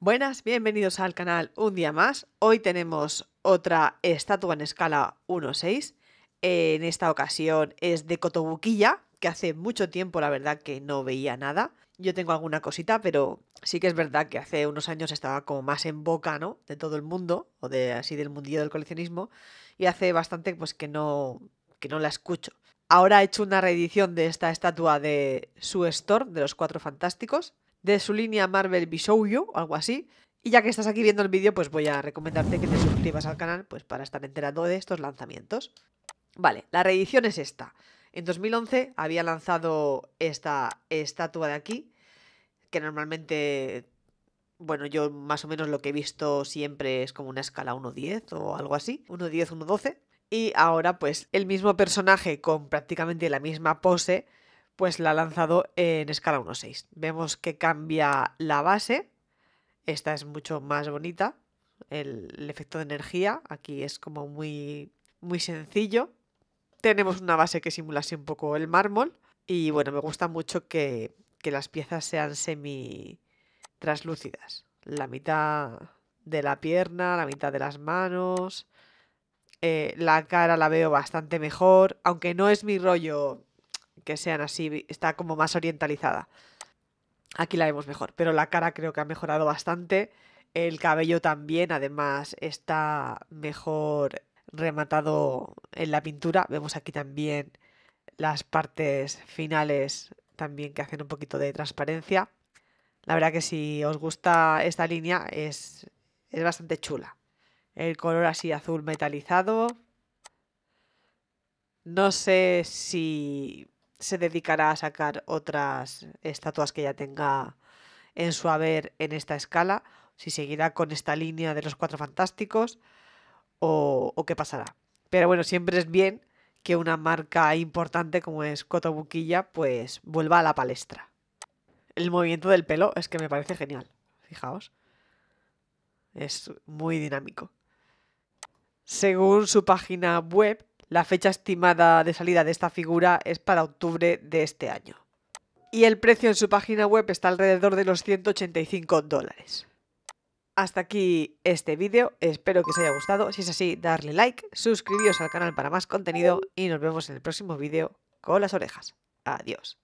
Buenas, bienvenidos al canal un día más. Hoy tenemos otra estatua en escala 1.6. En esta ocasión es de Cotobuquilla, que hace mucho tiempo la verdad que no veía nada. Yo tengo alguna cosita, pero sí que es verdad que hace unos años estaba como más en boca, ¿no? De todo el mundo, o de así del mundillo del coleccionismo, y hace bastante pues que no, que no la escucho. Ahora he hecho una reedición de esta estatua de Sue Storm, de los Cuatro Fantásticos, de su línea Marvel o algo así. Y ya que estás aquí viendo el vídeo, pues voy a recomendarte que te suscribas al canal pues para estar enterado de estos lanzamientos. Vale, la reedición es esta. En 2011 había lanzado esta estatua de aquí, que normalmente, bueno, yo más o menos lo que he visto siempre es como una escala 1.10 o algo así, 1.10, 1.12. Y ahora pues el mismo personaje con prácticamente la misma pose pues la ha lanzado en escala 1.6. Vemos que cambia la base, esta es mucho más bonita, el, efecto de energía, aquí es como muy, muy sencillo. Tenemos una base que simula así un poco el mármol y bueno, me gusta mucho que, que las piezas sean semi translúcidas. La mitad de la pierna, la mitad de las manos, eh, la cara la veo bastante mejor, aunque no es mi rollo que sean así, está como más orientalizada. Aquí la vemos mejor, pero la cara creo que ha mejorado bastante. El cabello también, además, está mejor rematado en la pintura. Vemos aquí también las partes finales también que hacen un poquito de transparencia. La verdad que si os gusta esta línea es, es bastante chula. El color así azul metalizado. No sé si se dedicará a sacar otras estatuas que ya tenga en su haber en esta escala, si seguirá con esta línea de los cuatro fantásticos o, qué pasará. Pero bueno, siempre es bien que una marca importante como es Cotobuquilla pues vuelva a la palestra. El movimiento del pelo es que me parece genial, fijaos. Es muy dinámico. Según su página web, la fecha estimada de salida de esta figura es para octubre de este año. Y el precio en su página web está alrededor de los 185 dólares. Hasta aquí este vídeo, espero que os haya gustado, si es así darle like, suscribiros al canal para más contenido y nos vemos en el próximo vídeo con las orejas. Adiós.